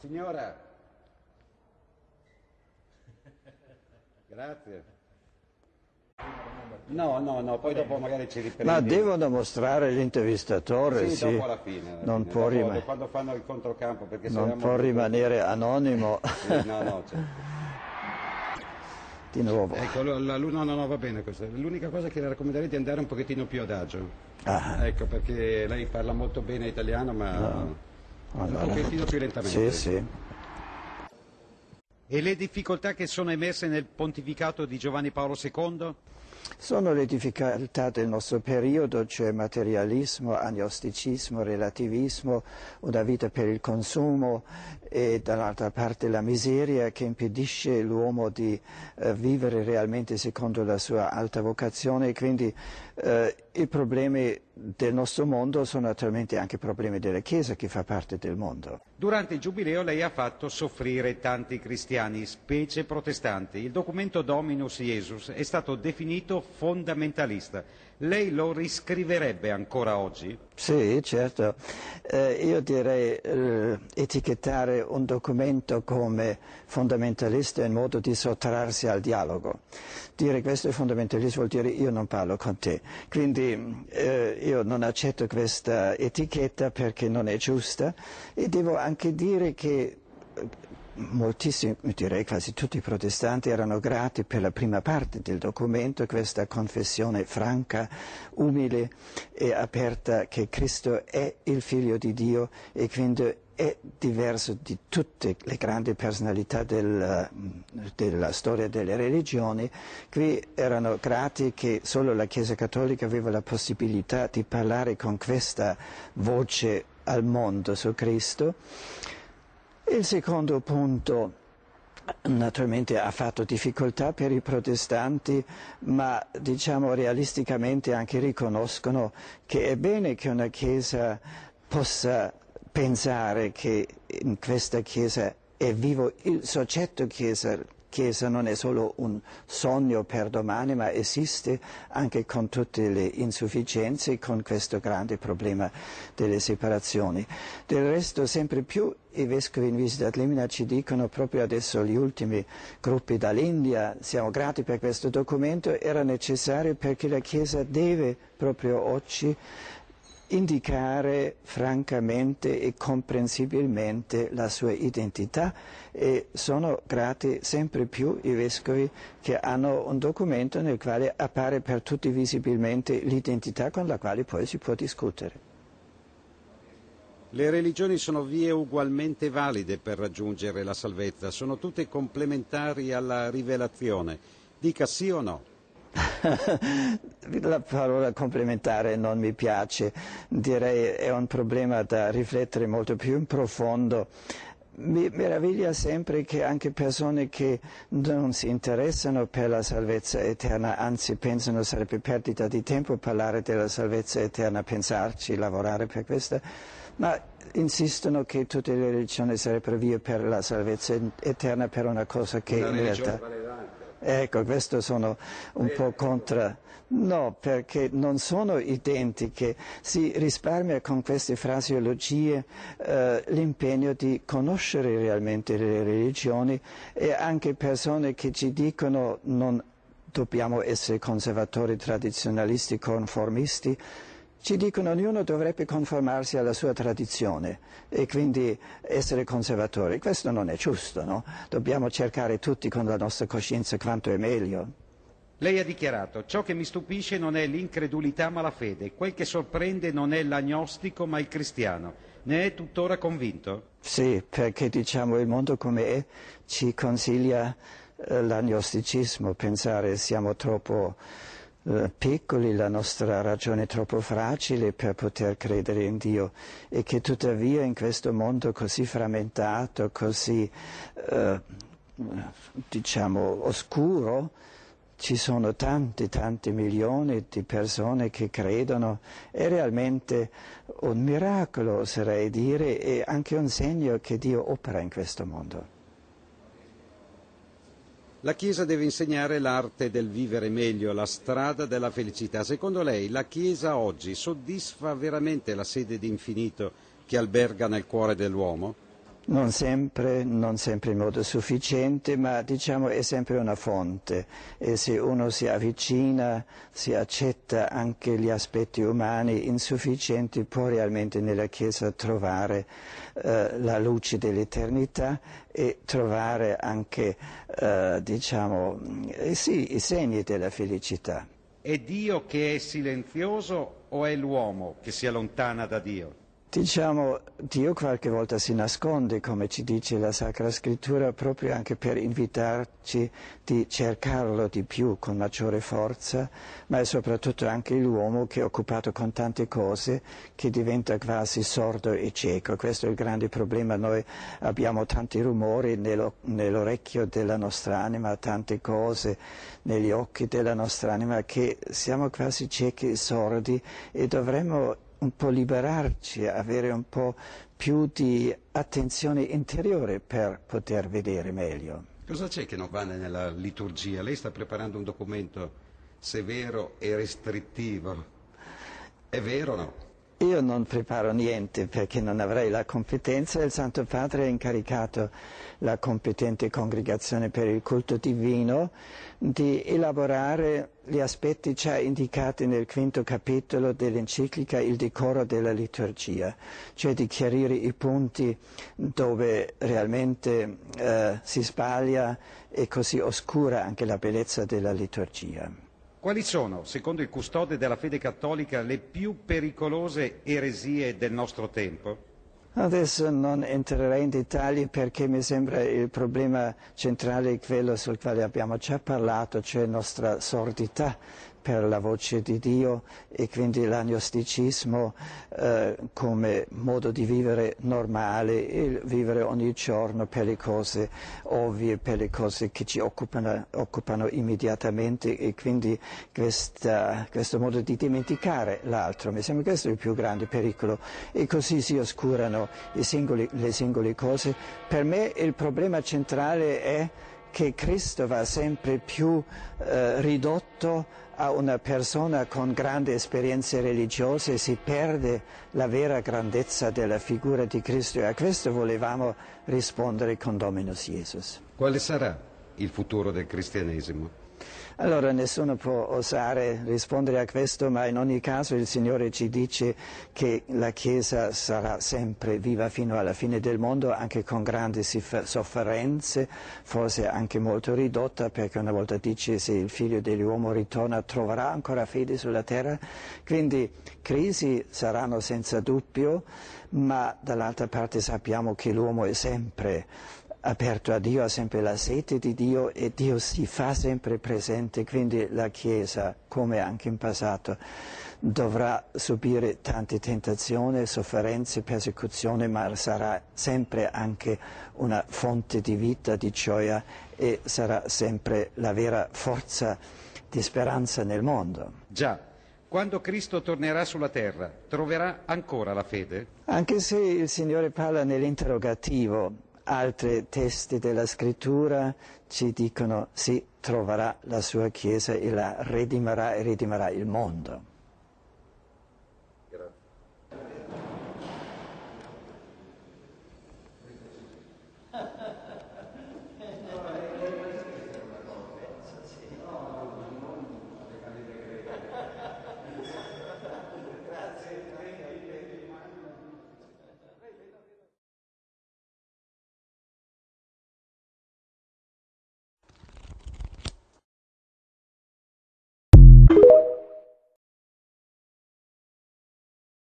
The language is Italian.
Signora, grazie. No, no, no, poi dopo magari ci riprendiamo. Ma devono mostrare l'intervistatore, sì. sì. dopo alla fine. Non può dopo- rimanere. Quando fanno il controcampo, perché se Non può rimanere anonimo. Sì, no, no, certo. Di nuovo. Ecco, lo- la- no, no, no, va bene questo. L'unica cosa che le raccomanderei è di andare un pochettino più adagio. Ah. Ecco, perché lei parla molto bene italiano, ma allora. un pochettino più lentamente. Sì, sì. E le difficoltà che sono emerse nel pontificato di Giovanni Paolo II? Sono le difficoltà del nostro periodo, cioè materialismo, agnosticismo, relativismo, una vita per il consumo e dall'altra parte la miseria che impedisce l'uomo di eh, vivere realmente secondo la sua alta vocazione. Quindi eh, i problemi del nostro mondo sono naturalmente anche problemi della Chiesa che fa parte del mondo. Durante il Giubileo lei ha fatto soffrire tanti cristiani, specie protestanti. Il documento Dominus Jesus è stato definito fondamentalista. Lei lo riscriverebbe ancora oggi? Sì, certo. Eh, io direi eh, etichettare un documento come fondamentalista è un modo di sottrarsi al dialogo dire questo è fondamentalista vuol dire io non parlo con te. Quindi eh, io non accetto questa etichetta perché non è giusta e devo anche dire che eh, moltissimi, direi quasi tutti i protestanti erano grati per la prima parte del documento, questa confessione franca, umile e aperta che Cristo è il figlio di Dio e quindi è diverso di tutte le grandi personalità del, eh, della storia delle religioni. Qui erano grati che solo la Chiesa Cattolica aveva la possibilità di parlare con questa voce al mondo su Cristo. Il secondo punto naturalmente ha fatto difficoltà per i protestanti, ma diciamo realisticamente anche riconoscono che è bene che una Chiesa possa pensare che in questa Chiesa è vivo il soggetto Chiesa, Chiesa non è solo un sogno per domani, ma esiste anche con tutte le insufficienze, con questo grande problema delle separazioni. Del resto sempre più i vescovi in visita ad Limina ci dicono proprio adesso gli ultimi gruppi dall'India, siamo grati per questo documento, era necessario perché la Chiesa deve proprio oggi indicare francamente e comprensibilmente la sua identità e sono grati sempre più i vescovi che hanno un documento nel quale appare per tutti visibilmente l'identità con la quale poi si può discutere. Le religioni sono vie ugualmente valide per raggiungere la salvezza, sono tutte complementari alla rivelazione, dica sì o no. la parola complementare non mi piace, direi è un problema da riflettere molto più in profondo. Mi meraviglia sempre che anche persone che non si interessano per la salvezza eterna, anzi pensano sarebbe perdita di tempo parlare della salvezza eterna, pensarci, lavorare per questa, ma insistono che tutte le religioni sarebbero vie per la salvezza eterna per una cosa che una in realtà... Ecco, questo sono un po' contro. No, perché non sono identiche. Si risparmia con queste fraseologie eh, l'impegno di conoscere realmente le religioni e anche persone che ci dicono non dobbiamo essere conservatori, tradizionalisti, conformisti. Ci dicono ognuno dovrebbe conformarsi alla sua tradizione e quindi essere conservatori. Questo non è giusto, no? Dobbiamo cercare tutti con la nostra coscienza quanto è meglio. Lei ha dichiarato, ciò che mi stupisce non è l'incredulità ma la fede, quel che sorprende non è l'agnostico ma il cristiano. Ne è tuttora convinto? Sì, perché diciamo il mondo come è ci consiglia eh, l'agnosticismo, pensare siamo troppo eh, piccoli, la nostra ragione troppo fragile per poter credere in Dio e che tuttavia in questo mondo così frammentato, così eh, diciamo oscuro, ci sono tanti, tanti milioni di persone che credono, è realmente un miracolo, oserei dire, e anche un segno che Dio opera in questo mondo la chiesa deve insegnare l'arte del vivere meglio la strada della felicità. secondo lei la chiesa oggi soddisfa veramente la sede d'infinito che alberga nel cuore dell'uomo? Non sempre, non sempre in modo sufficiente, ma diciamo è sempre una fonte e se uno si avvicina, si accetta anche gli aspetti umani insufficienti, può realmente nella Chiesa trovare eh, la luce dell'eternità e trovare anche eh, diciamo, eh, sì, i segni della felicità. È Dio che è silenzioso o è l'uomo che si allontana da Dio? Diciamo, Dio qualche volta si nasconde, come ci dice la Sacra Scrittura, proprio anche per invitarci di cercarlo di più, con maggiore forza, ma è soprattutto anche l'uomo che è occupato con tante cose, che diventa quasi sordo e cieco. Questo è il grande problema. Noi abbiamo tanti rumori nell'orecchio della nostra anima, tante cose negli occhi della nostra anima, che siamo quasi ciechi e sordi e dovremmo un po' liberarci, avere un po' più di attenzione interiore per poter vedere meglio. Cosa c'è che non va nella liturgia? Lei sta preparando un documento severo e restrittivo. È vero o no? Io non preparo niente perché non avrei la competenza e il Santo Padre ha incaricato la competente congregazione per il culto divino di elaborare gli aspetti già indicati nel quinto capitolo dell'enciclica Il decoro della liturgia, cioè di chiarire i punti dove realmente eh, si sbaglia e così oscura anche la bellezza della liturgia. Quali sono, secondo il custode della fede cattolica, le più pericolose eresie del nostro tempo? Adesso non entrerei in dettagli perché mi sembra il problema centrale quello sul quale abbiamo già parlato, cioè la nostra sordità per la voce di Dio e quindi l'agnosticismo eh, come modo di vivere normale e vivere ogni giorno per le cose ovvie, per le cose che ci occupano, occupano immediatamente e quindi questa, questo modo di dimenticare l'altro. Mi sembra questo il più grande pericolo e così si oscurano singoli, le singole cose. Per me il problema centrale è che Cristo va sempre più eh, ridotto a una persona con grandi esperienze religiose, si perde la vera grandezza della figura di Cristo e a questo volevamo rispondere con Dominus Jesus. Quale sarà il futuro del cristianesimo? Allora nessuno può osare rispondere a questo, ma in ogni caso il Signore ci dice che la Chiesa sarà sempre viva fino alla fine del mondo, anche con grandi sofferenze, forse anche molto ridotta, perché una volta dice se il figlio dell'uomo ritorna troverà ancora fede sulla terra. Quindi crisi saranno senza dubbio, ma dall'altra parte sappiamo che l'uomo è sempre aperto a Dio, ha sempre la sete di Dio e Dio si fa sempre presente, quindi la Chiesa, come anche in passato, dovrà subire tante tentazioni, sofferenze, persecuzioni, ma sarà sempre anche una fonte di vita, di gioia e sarà sempre la vera forza di speranza nel mondo. Già. Quando Cristo tornerà sulla terra, troverà ancora la fede? Anche se il Signore parla nell'interrogativo, altri testi della scrittura ci dicono sì, troverà la sua Chiesa e la redimerà e redimerà il mondo.